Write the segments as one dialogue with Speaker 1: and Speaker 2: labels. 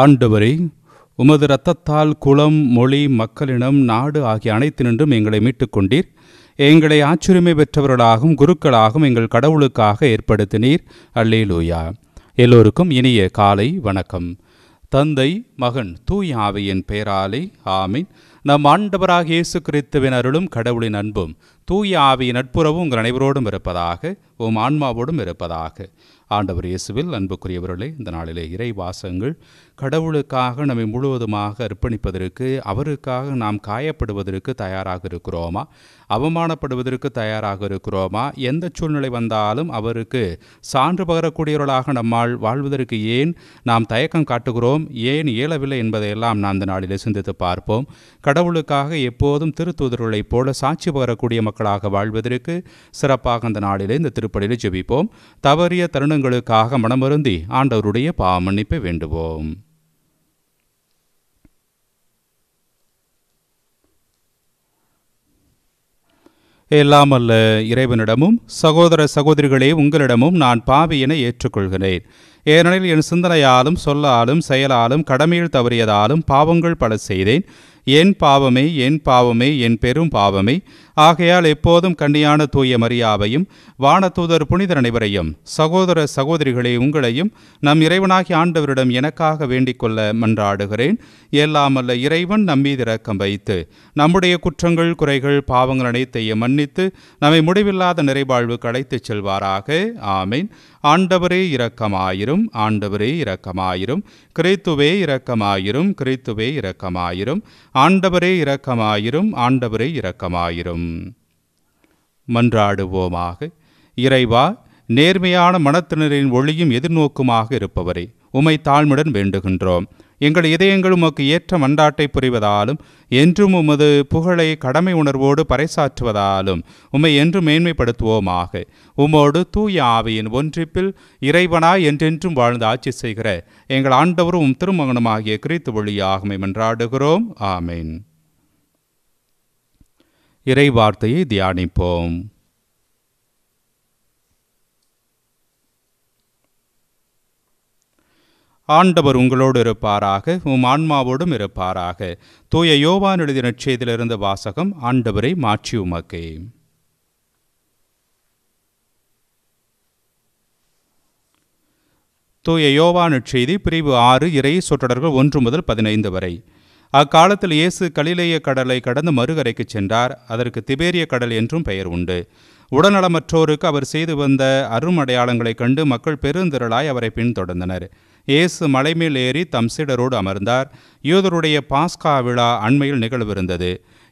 Speaker 1: ஆண்டவரே உமது இரத்தத்தால் குளம் மொழி மக்களினம் நாடு ஆகிய அனைத்தினின்றும் எங்களை மீட்டுக் கொண்டீர் எங்களை ஆச்சுரிமை பெற்றவர்களாகவும் குருக்களாகவும் எங்கள் கடவுளுக்காக ஏற்படுத்தினீர் அல்லேலூயா எல்லோருக்கும் இனிய காலை வணக்கம் தந்தை மகன் தூய் ஆவையின் பெயராலே ஆமீன் நம் ஆண்டவராக இயேசு கிறித்துவின் அருளும் கடவுளின் அன்பும் தூய் ஆவியின் நட்புறவும் உங்கள் அனைவரோடும் இருப்பதாக உம் ஆன்மாவோடும் இருப்பதாக ஆண்டவர் இயேசுவில் அன்புக்குரியவர்களே இந்த நாளிலே இறை வாசங்கள் கடவுளுக்காக நம்மை முழுவதுமாக அர்ப்பணிப்பதற்கு அவருக்காக நாம் காயப்படுவதற்கு தயாராக இருக்கிறோமா அவமானப்படுவதற்கு தயாராக இருக்கிறோமா எந்த சூழ்நிலை வந்தாலும் அவருக்கு சான்று பகரக்கூடியவர்களாக நம்மால் வாழ்வதற்கு ஏன் நாம் தயக்கம் காட்டுகிறோம் ஏன் இயலவில்லை என்பதையெல்லாம் நாம் அந்த நாளில் சிந்தித்து பார்ப்போம் கடவுளுக்காக எப்போதும் திருத்தூதர்களைப் போல சாட்சி பகரக்கூடிய மக்களாக வாழ்வதற்கு சிறப்பாக அந்த நாளிலே இந்த திருப்படியில் ஜெபிப்போம் தவறிய தருணங்களுக்காக மனமருந்தி ஆண்டவருடைய மன்னிப்பை வேண்டுவோம் எல்லாம் அல்ல இறைவனிடமும் சகோதர சகோதரிகளே உங்களிடமும் நான் பாவி என ஏற்றுக்கொள்கிறேன் ஏனெனில் என் சிந்தனையாலும் சொல்லாலும் செயலாலும் கடமையில் தவறியதாலும் பாவங்கள் பல செய்தேன் என் பாவமே என் பாவமே என் பெரும் பாவமே ஆகையால் எப்போதும் கண்ணியான தூய மரியாவையும் வானதூதர் புனிதர் அனைவரையும் சகோதர சகோதரிகளே உங்களையும் நம் இறைவனாகி ஆண்டவரிடம் எனக்காக வேண்டிக்கொள்ள மன்றாடுகிறேன் எல்லாமல்ல இறைவன் நம்மீது இரக்கம் வைத்து நம்முடைய குற்றங்கள் குறைகள் பாவங்கள் அனைத்தையும் மன்னித்து நம்மை முடிவில்லாத நிறைவாழ்வு அழைத்துச் செல்வாராக ஆமீன் ஆண்டவரே இரக்கமாயிரும் ஆண்டவரே இரக்கமாயிரும் கிறித்துவே இரக்கமாயிரும் கிறித்துவே இரக்கமாயிரும் ஆண்டவரே இரக்கமாயிரும் ஆண்டவரே இரக்கமாயிரும் மன்றாடுவோமாக இறைவா நேர்மையான மனத்தினரின் ஒளியும் எதிர்நோக்குமாக இருப்பவரை உமை தாழ்முடன் வேண்டுகின்றோம் எங்கள் இதயங்களும் உமக்கு ஏற்ற மன்றாட்டை புரிவதாலும் என்றும் உமது புகழை கடமை உணர்வோடு பறைசாற்றுவதாலும் உம்மை என்றும் மேன்மைப்படுத்துவோமாக உமோடு தூய ஆவியின் ஒன்றிப்பில் இறைவனாய் என்றென்றும் வாழ்ந்து ஆட்சி செய்கிற எங்கள் ஆண்டவரும் திருமகனுமாகிய கிரித்து ஒளியாகமை மன்றாடுகிறோம் ஆமேன் இறை வார்த்தையை தியானிப்போம் ஆண்டவர் உங்களோடு இருப்பாராக உம் ஆன்மாவோடும் இருப்பாராக தூய யோவான் எழுதிய நிச்சயத்திலிருந்து வாசகம் ஆண்டவரை மாற்றி உமக்கே தூய யோவான் செய்தி பிரிவு ஆறு இறை சொற்றொடர்கள் ஒன்று முதல் பதினைந்து வரை அக்காலத்தில் இயேசு கலிலேய கடலை கடந்து மறுகரைக்கு சென்றார் அதற்கு திபேரிய கடல் என்றும் பெயர் உண்டு உடல்நலமற்றோருக்கு அவர் செய்து வந்த அருமடையாளங்களைக் கண்டு மக்கள் பெருந்திரளாய் அவரை பின்தொடர்ந்தனர் இயேசு மலைமேல் ஏறி தம் சீடரோடு அமர்ந்தார் யூதருடைய பாஸ்கா விழா அண்மையில் நிகழ்விருந்தது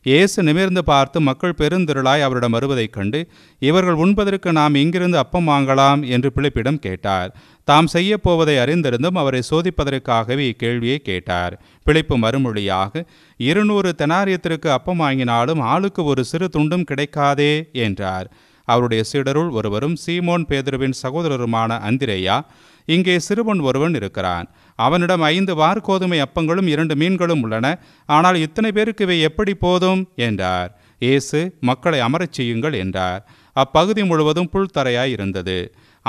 Speaker 1: இயேசு நிமிர்ந்து பார்த்து மக்கள் பெருந்திரளாய் அவரிடம் வருவதைக் கண்டு இவர்கள் உண்பதற்கு நாம் இங்கிருந்து அப்பம் வாங்கலாம் என்று பிளிப்பிடம் கேட்டார் தாம் செய்யப்போவதை அறிந்திருந்தும் அவரை சோதிப்பதற்காகவே இக்கேள்வியை கேட்டார் பிழைப்பு மறுமொழியாக இருநூறு தெனாரியத்திற்கு அப்பம் வாங்கினாலும் ஆளுக்கு ஒரு சிறு துண்டும் கிடைக்காதே என்றார் அவருடைய சீடருள் ஒருவரும் சீமோன் பேதருவின் சகோதரருமான அந்திரேயா இங்கே சிறுவன் ஒருவன் இருக்கிறான் அவனிடம் ஐந்து வார் கோதுமை அப்பங்களும் இரண்டு மீன்களும் உள்ளன ஆனால் இத்தனை பேருக்கு இவை எப்படி போதும் என்றார் இயேசு மக்களை அமரச் செய்யுங்கள் என்றார் அப்பகுதி முழுவதும் புல்தரையாய் இருந்தது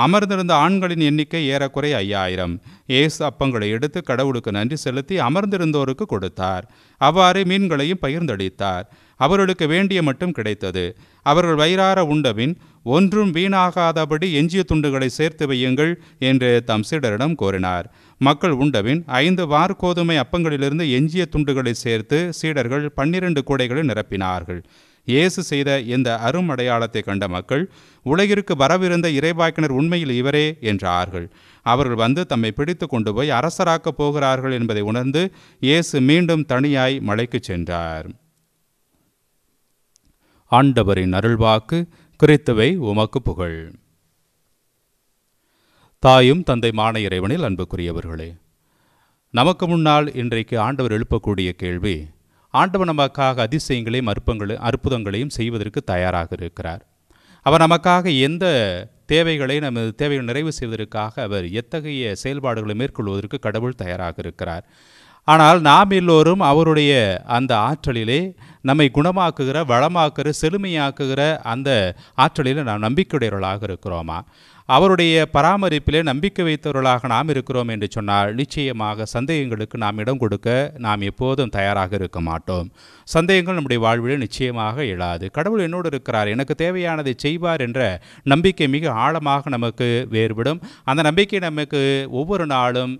Speaker 1: அமர்ந்திருந்த ஆண்களின் எண்ணிக்கை ஏறக்குறை ஐயாயிரம் ஏசு அப்பங்களை எடுத்து கடவுளுக்கு நன்றி செலுத்தி அமர்ந்திருந்தோருக்கு கொடுத்தார் அவ்வாறு மீன்களையும் பகிர்ந்தளித்தார் அவர்களுக்கு வேண்டிய மட்டும் கிடைத்தது அவர்கள் வயிறார உண்டபின் ஒன்றும் வீணாகாதபடி எஞ்சிய துண்டுகளை சேர்த்து வையுங்கள் என்று தம் சீடரிடம் கோரினார் மக்கள் உண்டபின் ஐந்து வார் கோதுமை அப்பங்களிலிருந்து எஞ்சிய துண்டுகளை சேர்த்து சீடர்கள் பன்னிரண்டு கூடைகளை நிரப்பினார்கள் இயேசு செய்த இந்த அரும் அடையாளத்தை கண்ட மக்கள் உலகிற்கு வரவிருந்த இறைவாக்கினர் உண்மையில் இவரே என்றார்கள் அவர்கள் வந்து தம்மை பிடித்து கொண்டு போய் அரசராக்கப் போகிறார்கள் என்பதை உணர்ந்து இயேசு மீண்டும் தனியாய் மலைக்கு சென்றார் ஆண்டவரின் அருள்வாக்கு கிறித்துவை உமக்கு புகழ் தாயும் தந்தை மான இறைவனில் அன்புக்குரியவர்களே நமக்கு முன்னால் இன்றைக்கு ஆண்டவர் எழுப்பக்கூடிய கேள்வி ஆண்டவர் நமக்காக அதிசயங்களையும் அற்பங்களையும் அற்புதங்களையும் செய்வதற்கு தயாராக இருக்கிறார் அவர் நமக்காக எந்த தேவைகளை நமது தேவைகள் நிறைவு செய்வதற்காக அவர் எத்தகைய செயல்பாடுகளை மேற்கொள்வதற்கு கடவுள் தயாராக இருக்கிறார் ஆனால் நாம் எல்லோரும் அவருடைய அந்த ஆற்றலிலே நம்மை குணமாக்குகிற வளமாக்குகிற செழுமையாக்குகிற அந்த ஆற்றலில் நாம் நம்பிக்கையுடையவர்களாக இருக்கிறோமா அவருடைய பராமரிப்பிலே நம்பிக்கை வைத்தவர்களாக நாம் இருக்கிறோம் என்று சொன்னால் நிச்சயமாக சந்தேகங்களுக்கு நாம் இடம் கொடுக்க நாம் எப்போதும் தயாராக இருக்க மாட்டோம் சந்தேகங்கள் நம்முடைய வாழ்வில் நிச்சயமாக இழாது கடவுள் என்னோடு இருக்கிறார் எனக்கு தேவையானதை செய்வார் என்ற நம்பிக்கை மிக ஆழமாக நமக்கு வேறுபடும் அந்த நம்பிக்கை நமக்கு ஒவ்வொரு நாளும்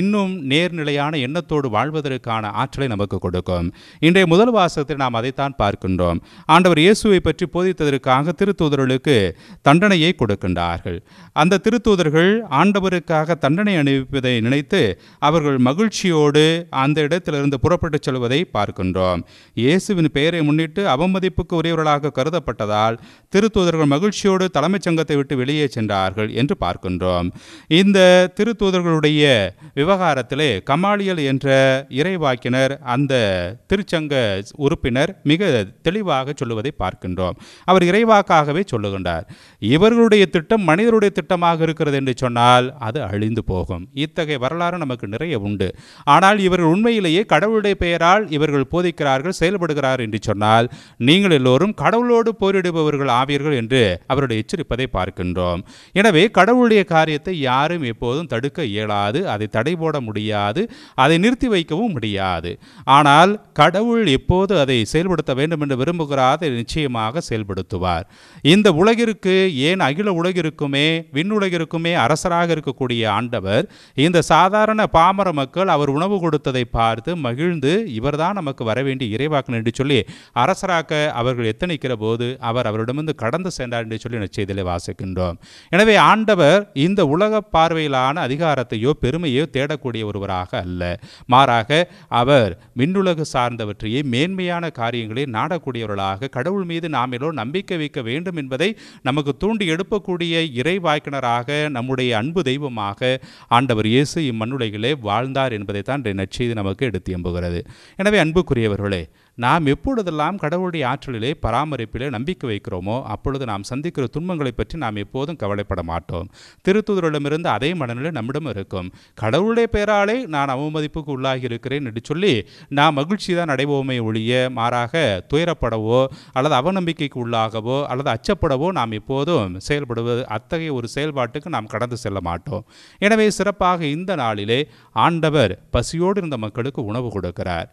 Speaker 1: இன்னும் நேர்நிலையான எண்ணத்தோடு வாழ்வதற்கான ஆற்றலை நமக்கு கொடுக்கும் இன்றைய முதல் வாசகத்தில் நாம் அதைத்தான் பார்க்கின்றோம் ஆண்டவர் இயேசுவை பற்றி போதித்ததற்காக திருத்தூதர்களுக்கு தண்டனையை கொடுக்கின்றார்கள் அந்த திருத்தூதர்கள் ஆண்டவருக்காக தண்டனை அனுப்பிப்பதை நினைத்து அவர்கள் மகிழ்ச்சியோடு அந்த இடத்திலிருந்து புறப்பட்டுச் செல்வதை பார்க்கின்றோம் இயேசுவின் பெயரை முன்னிட்டு அவமதிப்புக்கு உரியவர்களாக கருதப்பட்டதால் திருத்தூதர்கள் மகிழ்ச்சியோடு தலைமைச் சங்கத்தை விட்டு வெளியே சென்றார்கள் என்று பார்க்கின்றோம் இந்த திருத்தூதர்களுடைய விவகாரத்திலே கமாலியல் என்ற இறைவாக்கினர் அந்த திருச்சங்க உறுப்பினர் மிக தெளிவாக சொல்லுவதை பார்க்கின்றோம் அவர் இறைவாக்காகவே சொல்லுகின்றார் இவர்களுடைய திட்டம் மனிதருடைய திட்டமாக இருக்கிறது என்று சொன்னால் அது அழிந்து போகும் இத்தகைய வரலாறு நமக்கு நிறைய உண்டு ஆனால் இவர்கள் உண்மையிலேயே கடவுளுடைய பெயரால் இவர்கள் போதிக்கிறார்கள் செயல்படுகிறார் என்று சொன்னால் நீங்கள் எல்லோரும் கடவுளோடு போரிடுபவர்கள் ஆவீர்கள் என்று அவருடைய எச்சரிப்பதை பார்க்கின்றோம் எனவே கடவுளுடைய காரியத்தை யாரும் எப்போதும் தடுக்க இயலாது அதை தடை தடை போட முடியாது அதை நிறுத்தி வைக்கவும் முடியாது ஆனால் கடவுள் எப்போது அதை செயல்படுத்த வேண்டும் என்று விரும்புகிறார் அதை நிச்சயமாக செயல்படுத்துவார் இந்த உலகிற்கு ஏன் அகில உலகிற்குமே விண்ணுலகிற்குமே அரசராக இருக்கக்கூடிய ஆண்டவர் இந்த சாதாரண பாமர மக்கள் அவர் உணவு கொடுத்ததை பார்த்து மகிழ்ந்து இவர்தான் நமக்கு வரவேண்டிய இறைவாக்கணும் என்று சொல்லி அரசராக அவர்கள் எத்தனைக்கிற போது அவர் அவரிடமிருந்து கடந்து சென்றார் என்று சொல்லி நிச்சயத்தில் வாசிக்கின்றோம் எனவே ஆண்டவர் இந்த உலக பார்வையிலான அதிகாரத்தையோ பெருமையோ தேடக்கூடிய ஒருவராக அல்ல மாறாக அவர் மின்னுலகு சார்ந்தவற்றையே மேன்மையான காரியங்களை நாடக்கூடியவர்களாக கடவுள் மீது நாமேலோ நம்பிக்கை வைக்க வேண்டும் என்பதை நமக்கு தூண்டி எடுப்பக்கூடிய இறைவாய்க்கினராக நம்முடைய அன்பு தெய்வமாக ஆண்டவர் இயேசு இம்மண்ணுலகிலே வாழ்ந்தார் என்பதைத்தான் இன்றைய நச்செய்து நமக்கு எடுத்து எம்புகிறது எனவே அன்புக்குரியவர்களே நாம் எப்பொழுதெல்லாம் கடவுளுடைய ஆற்றலிலே பராமரிப்பிலே நம்பிக்கை வைக்கிறோமோ அப்பொழுது நாம் சந்திக்கிற துன்பங்களை பற்றி நாம் எப்போதும் கவலைப்பட மாட்டோம் திருத்துதரிடமிருந்து அதே மனநிலை நம்மிடம் இருக்கும் கடவுளுடைய பெயராலே நான் அவமதிப்புக்கு உள்ளாகி இருக்கிறேன் என்று சொல்லி நாம் மகிழ்ச்சி தான் அடைவோமே ஒழிய மாறாக துயரப்படவோ அல்லது அவநம்பிக்கைக்கு உள்ளாகவோ அல்லது அச்சப்படவோ நாம் எப்போதும் செயல்படுவது அத்தகைய ஒரு செயல்பாட்டுக்கு நாம் கடந்து செல்ல மாட்டோம் எனவே சிறப்பாக இந்த நாளிலே ஆண்டவர் பசியோடு இருந்த மக்களுக்கு உணவு கொடுக்கிறார்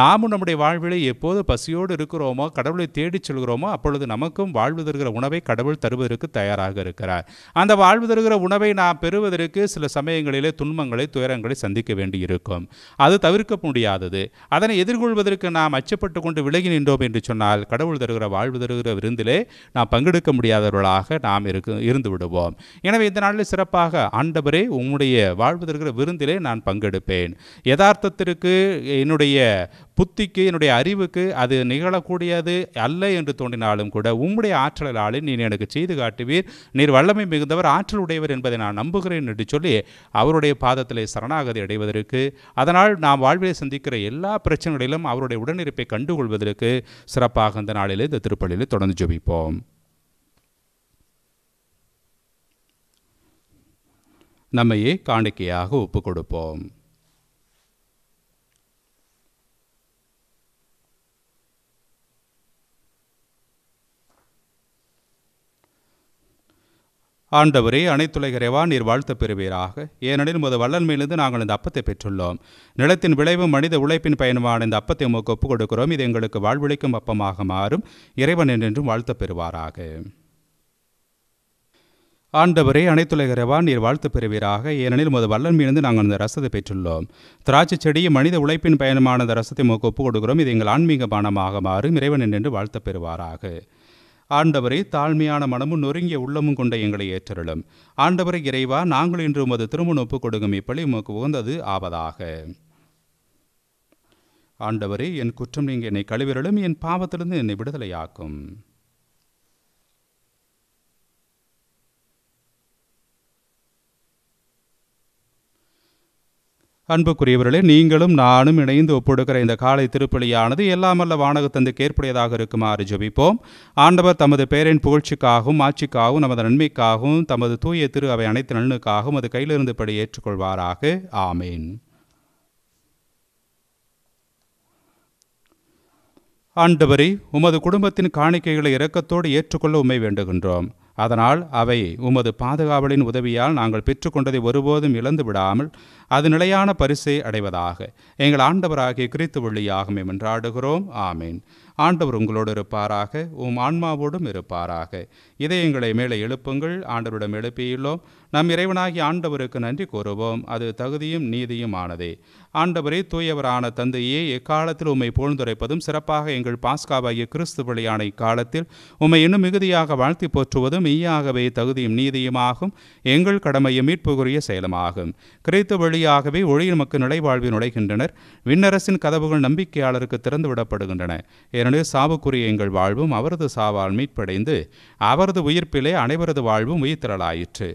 Speaker 1: நாமும் நம்முடைய வாழ்விலே எப்போது பசியோடு இருக்கிறோமோ கடவுளை தேடிச் செல்கிறோமோ அப்பொழுது நமக்கும் வாழ்வதற்கிற உணவை கடவுள் தருவதற்கு தயாராக இருக்கிறார் அந்த வாழ்வு தருகிற உணவை நாம் பெறுவதற்கு சில சமயங்களிலே துன்பங்களை துயரங்களை சந்திக்க வேண்டியிருக்கும் அது தவிர்க்க முடியாதது அதனை எதிர்கொள்வதற்கு நாம் அச்சப்பட்டு கொண்டு விலகி நின்றோம் என்று சொன்னால் கடவுள் தருகிற வாழ்வு தருகிற விருந்திலே நாம் பங்கெடுக்க முடியாதவர்களாக நாம் இருக்க இருந்து விடுவோம் எனவே இந்த நாளில் சிறப்பாக ஆண்டவரே உம்முடைய வாழ்வு தருகிற விருந்திலே நான் பங்கெடுப்பேன் யதார்த்தத்திற்கு என்னுடைய புத்திக்கு என்னுடைய அறிவுக்கு அது நிகழக்கூடியது அல்ல என்று தோன்றினாலும் கூட உம்முடைய ஆற்றலாலே நீர் எனக்கு செய்து காட்டுவீர் நீர் வல்லமை மிகுந்தவர் ஆற்றல் உடையவர் என்பதை நான் நம்புகிறேன் என்று சொல்லி அவருடைய பாதத்தில் சரணாகதி அடைவதற்கு அதனால் நாம் வாழ்விலை சந்திக்கிற எல்லா பிரச்சனைகளிலும் அவருடைய உடனிருப்பை கண்டுகொள்வதற்கு சிறப்பாக இந்த நாளிலே இந்த திருப்பள்ளியில் தொடர்ந்து ஜபிப்போம் நம்மையே காணிக்கையாக ஒப்புக் கொடுப்போம் ஆண்டவரே அனைத்துலகரைவா நீர் வாழ்த்து பெறுவீராக ஏனெனில் முத வல்லன்மையிலிருந்து நாங்கள் இந்த அப்பத்தை பெற்றுள்ளோம் நிலத்தின் விளைவு மனித உழைப்பின் பயனுமான இந்த அப்பத்தை உமக்கு ஒப்புக் கொடுக்கிறோம் இது எங்களுக்கு வாழ்வழிக்கும் அப்பமாக மாறும் இறைவன் என்றென்றும் வாழ்த்து பெறுவாராக ஆண்டவரே அனைத்துலகரவா நீர் வாழ்த்து பெறுவீராக ஏனெனில் முத வல்லன்மையிலிருந்து நாங்கள் இந்த ரசத்தை பெற்றுள்ளோம் திராட்சை செடியை மனித உழைப்பின் பயனமான இந்த ரசத்தை உமக்கு ஒப்புக் கொடுக்கிறோம் இது எங்கள் ஆன்மீக பானமாக மாறும் இறைவன் என்றென்று வாழ்த்து பெறுவாராக ஆண்டவரே தாழ்மையான மனமும் நொறுங்கிய உள்ளமும் கொண்ட எங்களை ஏற்றருளும் ஆண்டவரை இறைவா நாங்கள் இன்று உமது திருமண ஒப்புக் கொடுக்கும் இப்படி உமக்கு உகந்தது ஆவதாக ஆண்டவரே என் குற்றம் நீங்கள் என்னை கழுவிரலும் என் பாவத்திலிருந்து என்னை விடுதலையாக்கும் அன்புக்குரியவர்களே நீங்களும் நானும் இணைந்து ஒப்புடுக்கிற இந்த காலை திருப்பலியானது எல்லாமல்ல வானகத்தந்துக்கு ஏற்புடையதாக இருக்குமாறு ஜபிப்போம் ஆண்டவர் தமது பேரின் புகழ்ச்சிக்காகவும் ஆட்சிக்காகவும் நமது நன்மைக்காகவும் தமது தூய திரு அவை அனைத்து நலனுக்காகவும் அது கையிலிருந்துபடி ஏற்றுக்கொள்வாராக ஆமேன் ஆண்டவரே உமது குடும்பத்தின் காணிக்கைகளை இரக்கத்தோடு ஏற்றுக்கொள்ள உண்மை வேண்டுகின்றோம் அதனால் அவை உமது பாதுகாவலின் உதவியால் நாங்கள் பெற்றுக்கொண்டதை ஒருபோதும் இழந்து விடாமல் அது நிலையான பரிசை அடைவதாக எங்கள் ஆண்டவராகிய கிறித்து வழியாகுமே என்றாடுகிறோம் ஆமேன் ஆண்டவர் உங்களோடு இருப்பாராக உம் ஆன்மாவோடும் இருப்பாராக இதை எங்களை மேலே எழுப்புங்கள் ஆண்டவரிடம் எழுப்பியுள்ளோம் நம் இறைவனாகி ஆண்டவருக்கு நன்றி கூறுவோம் அது தகுதியும் நீதியும் ஆனதே ஆண்டவரே தூயவரான தந்தையே எக்காலத்தில் உம்மை போழ்ந்துரைப்பதும் சிறப்பாக எங்கள் பாஸ்காவாகிய கிறிஸ்து விளையான இக்காலத்தில் உம்மை இன்னும் மிகுதியாக வாழ்த்தி போற்றுவதும் மெய்யாகவே தகுதியும் நீதியுமாகும் எங்கள் கடமையும் மீட்புக்குரிய செயலமாகும் கிறித்து வழியாகவே ஒளி நமக்கு நிலைவாழ்வு நுழைகின்றனர் விண்ணரசின் கதவுகள் நம்பிக்கையாளருக்கு திறந்துவிடப்படுகின்றன ஏனெனில் சாவுக்குரிய எங்கள் வாழ்வும் அவரது சாவால் மீட்படைந்து அவரது உயிர்ப்பிலே அனைவரது வாழ்வும் உயிர்த்திரளாயிற்று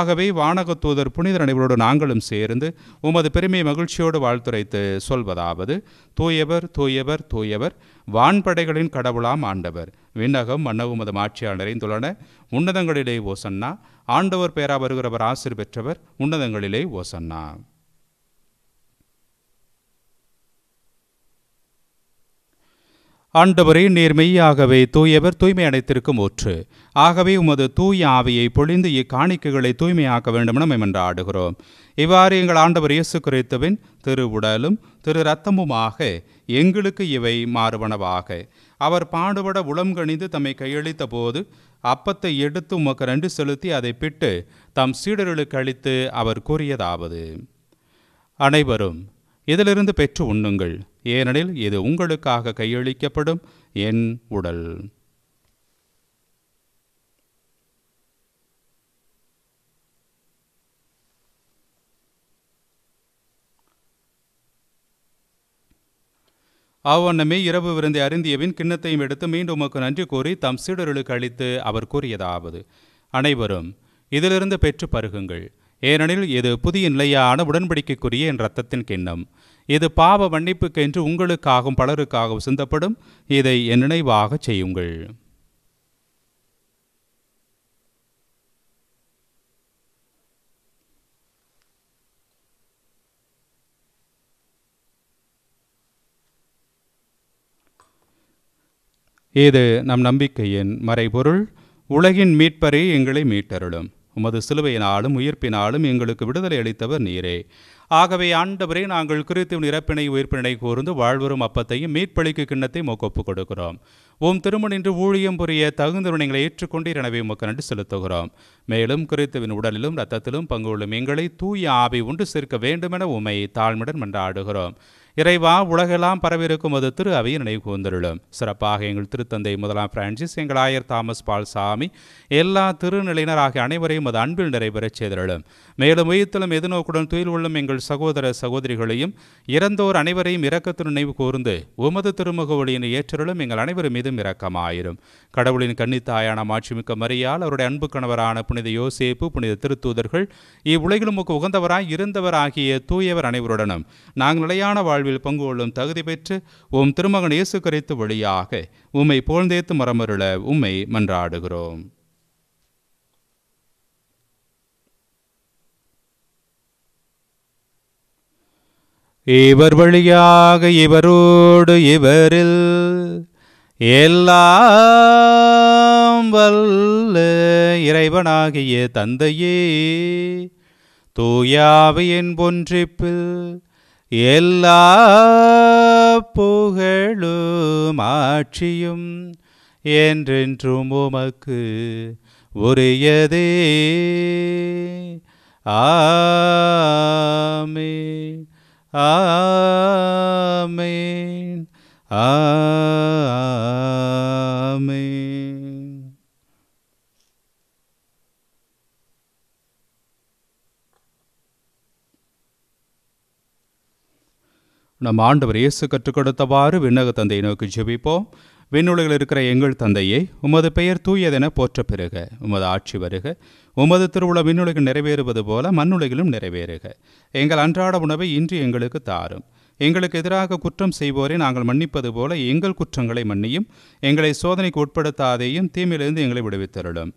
Speaker 1: ஆகவே வானக தூதர் புனிதர் அனைவரோடு நாங்களும் சேர்ந்து உமது பெருமை மகிழ்ச்சியோடு வாழ்த்துரைத்து சொல்வதாவது தூயவர் தூயவர் தூயவர் வான்படைகளின் கடவுளாம் ஆண்டவர் விண்ணகம் மன்னவுமதும் ஆட்சியால் நிறைந்துள்ளன உன்னதங்களிலே ஓசன்னா ஆண்டவர் பெயரா வருகிறவர் ஆசிர் பெற்றவர் உன்னதங்களிலே ஓசன்னா ஆண்டவரே நீர் மெய்யாகவே தூயவர் தூய்மை அடைத்திருக்கும் ஒற்று ஆகவே உமது தூய ஆவியை பொழிந்து இக்காணிக்கைகளை தூய்மையாக்க வேண்டும் என ஆடுகிறோம் இவ்வாறு எங்கள் ஆண்டவர் இயேசு குறித்தவின் திரு உடலும் திரு ரத்தமுமாக எங்களுக்கு இவை மாறுவனவாக அவர் பாடுபட உளம் கணிந்து தம்மை கையளித்த போது அப்பத்தை எடுத்து உமக்கு ரெண்டு செலுத்தி அதை பிட்டு தம் சீடர்களுக்கு அளித்து அவர் கூறியதாவது அனைவரும் இதிலிருந்து பெற்று உண்ணுங்கள் ஏனெனில் இது உங்களுக்காக கையளிக்கப்படும் என் உடல் அவ்வண்ணமே இரவு விருந்தை அருந்தியவின் கிண்ணத்தையும் எடுத்து மீண்டும் உமக்கு நன்றி கூறி தம் சீடர்களுக்கு அளித்து அவர் கூறியதாவது அனைவரும் இதிலிருந்து பெற்று பருகுங்கள் ஏனெனில் இது புதிய நிலையான உடன்படிக்கைக்குரிய என் ரத்தத்தின் கிண்ணம் இது பாவ மன்னிப்புக்கென்று உங்களுக்காகவும் பலருக்காகவும் சிந்தப்படும் இதை என் நினைவாக செய்யுங்கள் இது நம் நம்பிக்கையின் மறைபொருள் உலகின் மீட்பரே எங்களை மீட்டருளும் உமது சிலுவையினாலும் உயிர்ப்பினாலும் எங்களுக்கு விடுதலை அளித்தவர் நீரே ஆகவே ஆண்டவரே நாங்கள் கிறித்துவின் இறப்பினை உயிர்ப்பினை கூர்ந்து வாழ்வரும் அப்பத்தையும் மீட்பளிக்கு கிண்ணத்தையும் ஒப்பு கொடுக்கிறோம் உம் திருமணின்று ஊழியம் புரிய தகுந்தவர்களை ஏற்றுக்கொண்டு எனவே உமக்கு நன்றி செலுத்துகிறோம் மேலும் கிறித்துவின் உடலிலும் இரத்தத்திலும் பங்கு எங்களை தூய ஆவி உண்டு சேர்க்க வேண்டுமென உமை தாழ்மிடன் மன்றாடுகிறோம் இறைவா உலகெல்லாம் பரவிருக்கும் அது திரு அவையை நினைவு கூர்ந்தருளும் சிறப்பாக எங்கள் திருத்தந்தை முதலாம் பிரான்சிஸ் எங்கள் ஆயர் தாமஸ் பால் சாமி எல்லா திருநிலையினர் ஆகிய அனைவரையும் அது அன்பில் நிறைவேறச் செய்திருளும் மேலும் உயிர்த்தலும் எதிர்நோக்குடன் துயில் உள்ளும் எங்கள் சகோதர சகோதரிகளையும் இறந்தோர் அனைவரையும் இரக்கத்தின் நினைவு கூர்ந்து உமது திருமுக ஒளியினை ஏற்றிருளும் எங்கள் அனைவரும் மீதும் இரக்கமாயிரும் கடவுளின் கன்னித்தாயான மாட்சிமிக்க மரியால் அவருடைய அன்பு கணவரான புனித யோசேப்பு புனித திருத்தூதர்கள் இவ்வுலகிலும் உகந்தவராய் இருந்தவர் ஆகிய தூயவர் அனைவருடனும் நாங்கள் நிலையான வாழ் வாழ்வில் பங்கு கொள்ளும் தகுதி பெற்று உம் திருமகன் இயேசு கிறித்து வழியாக உம்மை புகழ்ந்தேத்து மரமருள உம்மை மன்றாடுகிறோம் இவர் வழியாக இவரோடு இவரில் எல்லாம் வல்ல இறைவனாகிய தந்தையே தூயாவையின் பொன்றிப்பில் எல்லா புகழும் ஆட்சியும் என்றென்றும் உமக்கு உரியதே ஆமே ஆமே ஆமே நம் ஆண்டவர் இயேசு கற்றுக் கொடுத்தவாறு விண்ணக தந்தையை நோக்கி ஜெபிப்போம் விண்ணுலகில் இருக்கிற எங்கள் தந்தையை உமது பெயர் தூயதென போற்ற பெறுக உமது ஆட்சி வருக உமது திருவுள்ள விண்ணுலகில் நிறைவேறுவது போல மண்ணுலகிலும் நிறைவேறுக எங்கள் அன்றாட உணவை இன்று எங்களுக்கு தாரும் எங்களுக்கு எதிராக குற்றம் செய்வோரை நாங்கள் மன்னிப்பது போல எங்கள் குற்றங்களை மன்னியும் எங்களை சோதனைக்கு உட்படுத்தாதையும் தீமையிலிருந்து எங்களை விடுவித்தருளும்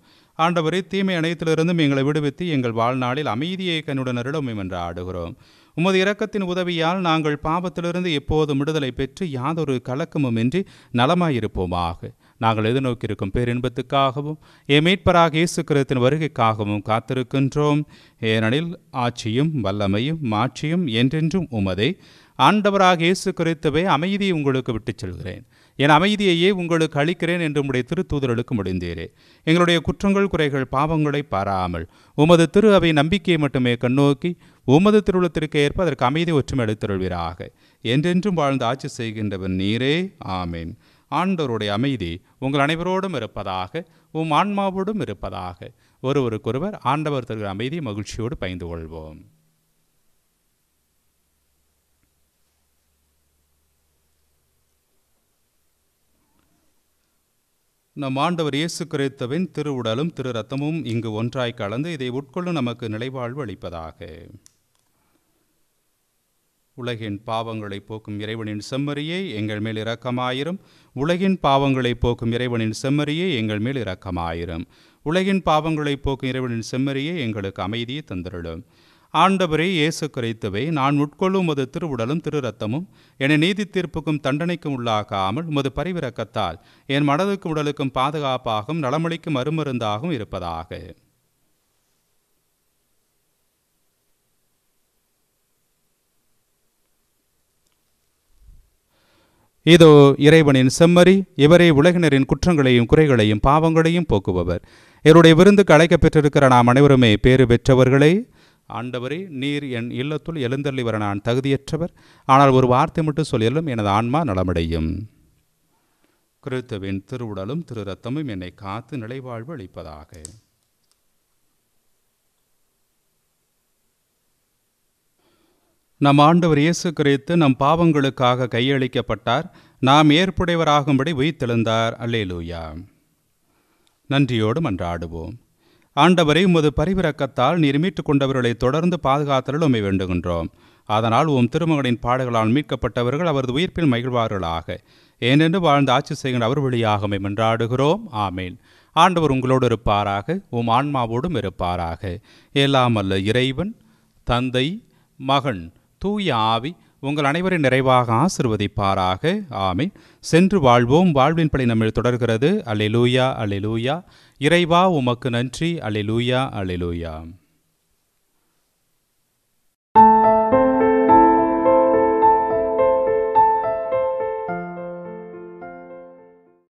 Speaker 1: ஆண்டவரை தீமை அனைத்திலிருந்தும் எங்களை விடுவித்து எங்கள் வாழ்நாளில் அமைதியை கண்ணுடன் அருளமை என்று ஆடுகிறோம் உமது இரக்கத்தின் உதவியால் நாங்கள் பாவத்திலிருந்து எப்போது விடுதலை பெற்று யாதொரு கலக்கமுமின்றி நலமாயிருப்போமாக நாங்கள் எதிர்நோக்கியிருக்கும் பேரின்பத்துக்காகவும் என் மீட்பராக இயேசுக்கிரத்தின் வருகைக்காகவும் காத்திருக்கின்றோம் ஏனெனில் ஆட்சியும் வல்லமையும் மாட்சியும் என்றென்றும் உமதை ஆண்டவராக இயேசு கிறித்துவை அமைதியை உங்களுக்கு விட்டுச் செல்கிறேன் என் அமைதியையே உங்களுக்கு அளிக்கிறேன் என்று உடைய திருத்தூதர்களுக்கு முடிந்தீரே எங்களுடைய குற்றங்கள் குறைகள் பாவங்களை பாராமல் உமது திரு அவை நம்பிக்கையை மட்டுமே கண்ணோக்கி உமது திருவுளத்திற்கு ஏற்ப அதற்கு அமைதி ஒற்றுமை எடுத்தருள்வீராக என்றென்றும் வாழ்ந்து ஆட்சி செய்கின்றவன் நீரே ஆமேன் ஆண்டவருடைய அமைதி உங்கள் அனைவரோடும் இருப்பதாக உம் ஆன்மாவோடும் இருப்பதாக ஒருவருக்கொருவர் ஆண்டவர் தருகிற அமைதி மகிழ்ச்சியோடு பயந்து கொள்வோம் நம் ஆண்டவர் இயேசு கிறித்தவின் திருவுடலும் திரு ரத்தமும் இங்கு ஒன்றாய் கலந்து இதை உட்கொள்ளும் நமக்கு நிலைவாழ்வு அளிப்பதாக உலகின் பாவங்களை போக்கும் இறைவனின் செம்மறியே எங்கள் மேல் இரக்கமாயிரும் உலகின் பாவங்களை போக்கும் இறைவனின் செம்மறியே எங்கள் மேல் இரக்கமாயிரும் உலகின் பாவங்களை போக்கும் இறைவனின் செம்மறியே எங்களுக்கு அமைதியை தந்திரலும் ஆண்டவரே இயேசு கிரைத்துவை நான் உட்கொள்ளும் உமது திருவுடலும் திரு ரத்தமும் என நீதி தீர்ப்புக்கும் தண்டனைக்கும் உள்ளாகாமல் உமது பரிவிறக்கத்தால் என் மனதுக்கும் உடலுக்கும் பாதுகாப்பாகவும் நலமளிக்கும் அருமருந்தாகவும் இருப்பதாக இதோ இறைவனின் செம்மறி இவரே உலகினரின் குற்றங்களையும் குறைகளையும் பாவங்களையும் போக்குபவர் இவருடைய விருந்துக்கு அழைக்கப்பெற்றிருக்கிற நாம் அனைவருமே பேறு பெற்றவர்களே ஆண்டவரே நீர் என் இல்லத்துள் எழுந்தள்ளி வர நான் தகுதியற்றவர் ஆனால் ஒரு வார்த்தை மட்டும் சொல்லியலும் எனது ஆன்மா நலமடையும் கிறித்துவின் திருவுடலும் திரு ரத்தமும் என்னை காத்து நிலைவாழ்வு அளிப்பதாக நம் ஆண்டவர் இயேசு கிறித்து நம் பாவங்களுக்காக கையளிக்கப்பட்டார் நாம் ஏற்புடையவராகும்படி உயிர்த்தெழுந்தார் அல்லேலூயா நன்றியோடு மன்றாடுவோம் ஆண்டவரை உமது பரிவிறக்கத்தால் நீர் மீட்டுக் கொண்டவர்களை தொடர்ந்து பாதுகாத்தலில் உண்மை வேண்டுகின்றோம் அதனால் உம் திருமகனின் பாடுகளால் மீட்கப்பட்டவர்கள் அவரது உயிர்ப்பில் மகிழ்வார்களாக ஏனென்று வாழ்ந்து ஆட்சி செய்கின்ற அவர் வழியாகவே மன்றாடுகிறோம் ஆமேன் ஆண்டவர் உங்களோடு இருப்பாராக உம் ஆன்மாவோடும் இருப்பாராக எல்லாமல்ல இறைவன் தந்தை மகன் தூய ஆவி உங்கள் அனைவரின் நிறைவாக ஆசிர்வதிப்பாராக ஆமை சென்று வாழ்வோம் வாழ்வின் படி நம்ம தொடர்கிறது அலிலூயா அலிலூயா இறைவா உமக்கு நன்றி அலிலூயா அலிலூயா